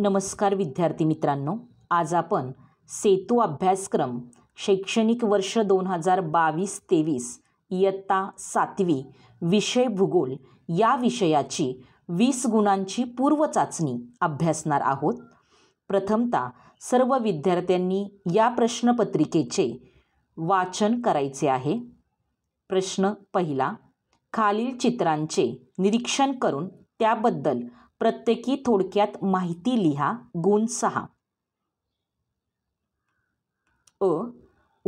नमस्कार विद्यार्थी मित्रांनो आज आपण सेतू अभ्यासक्रम शैक्षणिक वर्ष दोन हजार बावीस तेवीस इयत्ता सातवी विषय भूगोल या विषयाची वीस गुणांची पूर्व चाचणी अभ्यासणार आहोत प्रथमता सर्व विद्यार्थ्यांनी या प्रश्नपत्रिकेचे वाचन करायचे आहे प्रश्न पहिला खालील चित्रांचे निरीक्षण करून त्याबद्दल प्रत्येकी थोडक्यात माहिती लिहा गुण सहा अ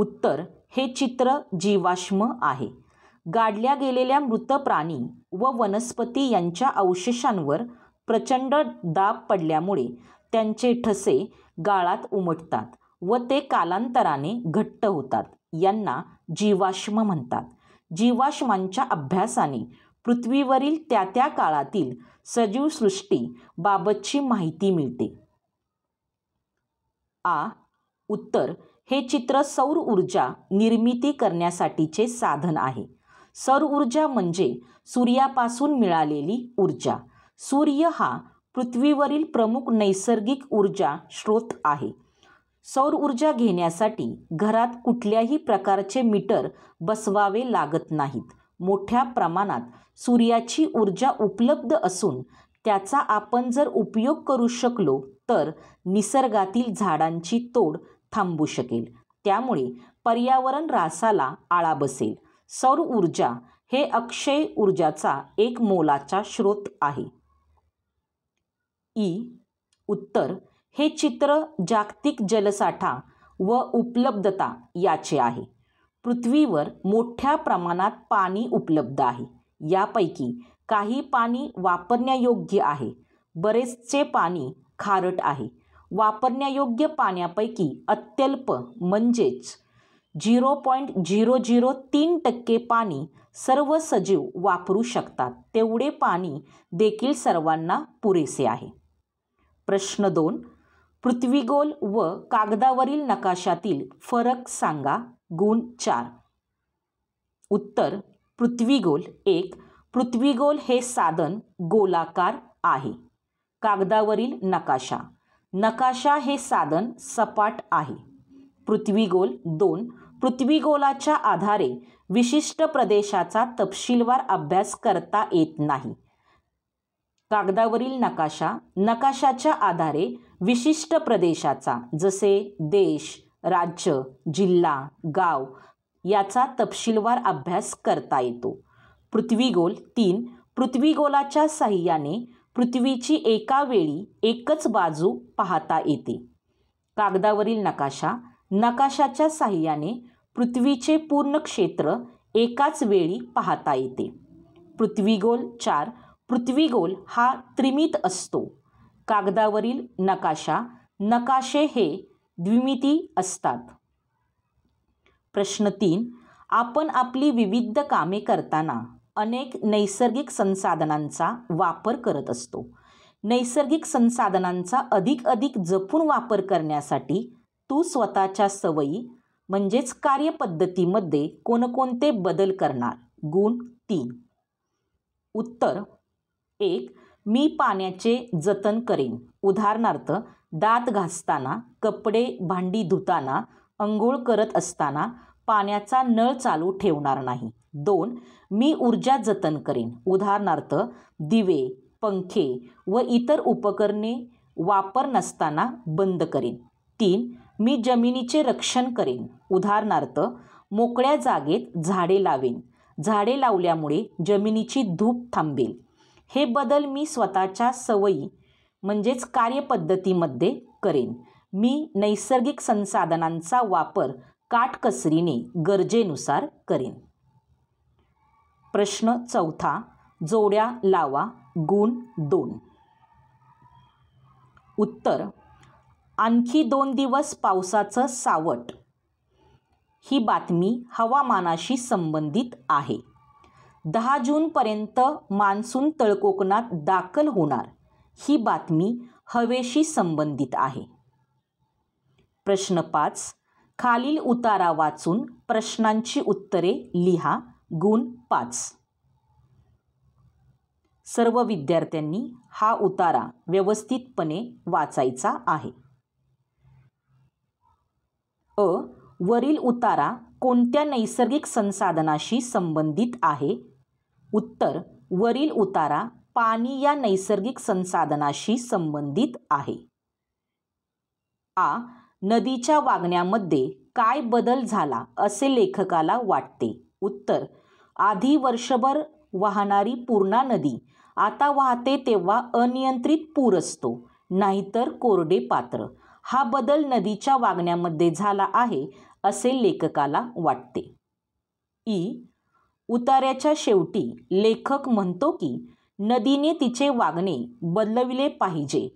उत्तर हे चित्र जीवाश्म आहे गाडल्या गेलेल्या मृत प्राणी व वनस्पती यांच्या अवशेषांवर प्रचंड दाब पडल्यामुळे त्यांचे ठसे गाळात उमटतात व ते कालांतराने घट्ट होतात यांना जीवाश्म म्हणतात जीवाश्मांच्या अभ्यासाने पृथ्वीवरील त्या त्या काळातील सजीव बाबतची माहिती मिळते आ उत्तर हे चित्र सौर ऊर्जा निर्मिती करण्यासाठीचे साधन आहे सौर ऊर्जा म्हणजे सूर्यापासून मिळालेली ऊर्जा सूर्य हा पृथ्वीवरील प्रमुख नैसर्गिक ऊर्जा स्रोत आहे सौर ऊर्जा घेण्यासाठी घरात कुठल्याही प्रकारचे मीटर बसवावे लागत नाहीत मोठ्या प्रमाणात सूर्याची ऊर्जा उपलब्ध असून त्याचा आपण जर उपयोग करू शकलो तर निसर्गातील झाडांची तोड थांबू शकेल त्यामुळे पर्यावरण रासाला आळा बसेल सौर ऊर्जा हे अक्षय ऊर्जाचा एक मोलाचा स्रोत आहे ई उत्तर हे चित्र जागतिक जलसाठा व उपलब्धता याचे आहे पृथ्वीवर मोठ्या प्रमाणात पाणी उपलब्ध आहे यापैकी काही पाणी वापरण्यायोग्य आहे बरेचसे पाणी खारट आहे वापरण्यायोग्य पाण्यापैकी अत्यल्प म्हणजेच झिरो पॉईंट झिरो झिरो तीन टक्के पाणी सर्व सजीव वापरू शकतात तेवढे पाणी देखील सर्वांना पुरेसे आहे प्रश्न दोन पृथ्वीगोल व कागदावरील नकाशातील फरक सांगा गुण चार उत्तर पृथ्वीगोल एक पृथ्वीगोल हे साधन गोलाकार आहे कागदावरील नकाशा नकाशा हे साधन सपाट आहे पृथ्वीगोल दोन पृथ्वीगोलाच्या आधारे विशिष्ट प्रदेशाचा तपशीलवार अभ्यास करता येत नाही कागदावरील नकाशा नकाशाच्या आधारे विशिष्ट प्रदेशाचा जसे देश राज्य जिल्हा गाव याचा तपशीलवार अभ्यास करता येतो पृथ्वीगोल तीन पृथ्वीगोलाच्या साह्याने पृथ्वीची एका वेळी एकच बाजू पाहता येते कागदावरील नकाशा नकाशाच्या साह्याने पृथ्वीचे पूर्ण क्षेत्र एकाच वेळी पाहता येते पृथ्वीगोल चार पृथ्वीगोल हा त्रिमित असतो कागदावरील नकाशा नकाशे हे द्विमिती असतात प्रश्न तीन आपण आपली विविध कामे करताना अनेक नैसर्गिक संसाधनांचा वापर करत असतो नैसर्गिक संसाधनांचा अधिक अधिक जपून वापर करण्यासाठी तू स्वतःच्या सवयी म्हणजेच कार्यपद्धतीमध्ये कोणकोणते बदल करणार गुण तीन उत्तर एक मी पाण्याचे जतन करेन उदाहरणार्थ दात घासताना कपडे भांडी धुताना अंघोळ करत असताना पाण्याचा नळ चालू ठेवणार नाही दोन मी ऊर्जा जतन करेन उदाहरणार्थ दिवे पंखे व इतर उपकरणे वापर नसताना बंद करेन तीन मी जमिनीचे रक्षण करेन उदाहरणार्थ मोकळ्या जागेत झाडे लावेन झाडे लावल्यामुळे जमिनीची धूप थांबेल हे बदल मी स्वतःच्या सवयी म्हणजेच कार्यपद्धतीमध्ये करेन मी नैसर्गिक संसाधनांचा वापर काटकसरीने गरजेनुसार करेन प्रश्न चौथा जोड्या लावा गुण दोन उत्तर आणखी दोन दिवस पावसाचं सावट ही बातमी हवामानाशी संबंधित आहे दहा जूनपर्यंत मान्सून तळकोकणात दाखल होणार ही बातमी हवेशी संबंधित आहे प्रश्न पाच खालील उतारा वाचून प्रश्नांची उत्तरे लिहा गुण पाच सर्व विद्यार्थ्यांनी हा उतारा व्यवस्थितपणे वाचायचा आहे अ वरील उतारा कोणत्या नैसर्गिक संसाधनाशी संबंधित आहे उत्तर वरील उतारा पाणी या नैसर्गिक संसाधनाशी संबंधित आहे आ नदीच्या वागण्यामध्ये काय बदल झाला असे लेखकाला वाटते उत्तर आधी वर्षभर वाहणारी पूर्णा नदी आता वाहते तेव्हा अनियंत्रित पूर असतो नाहीतर कोरडे पात्र हा बदल नदीच्या वागण्यामध्ये झाला आहे असे लेखकाला वाटते ई उतार्याच्या शेवटी लेखक म्हणतो की नदीने तिचे वागणे बदलविले पाहिजे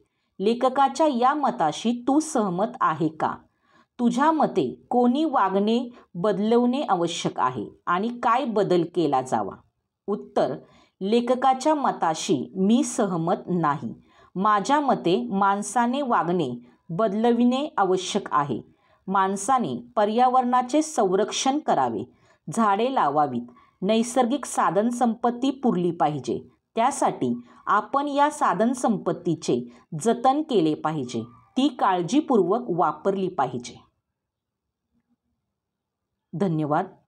लेखकाच्या या मताशी तू सहमत आहे का तुझ्या मते कोणी वागणे बदलवणे आवश्यक आहे आणि काय बदल केला जावा उत्तर लेखकाच्या मताशी मी सहमत नाही माझ्या मते माणसाने वागणे बदलविणे आवश्यक आहे माणसाने पर्यावरणाचे संरक्षण करावे झाडे लावावीत नैसर्गिक साधनसंपत्ती पुरली पाहिजे त्यासाठी आपण या साधनसंपत्तीचे जतन केले पाहिजे ती काळजीपूर्वक वापरली पाहिजे धन्यवाद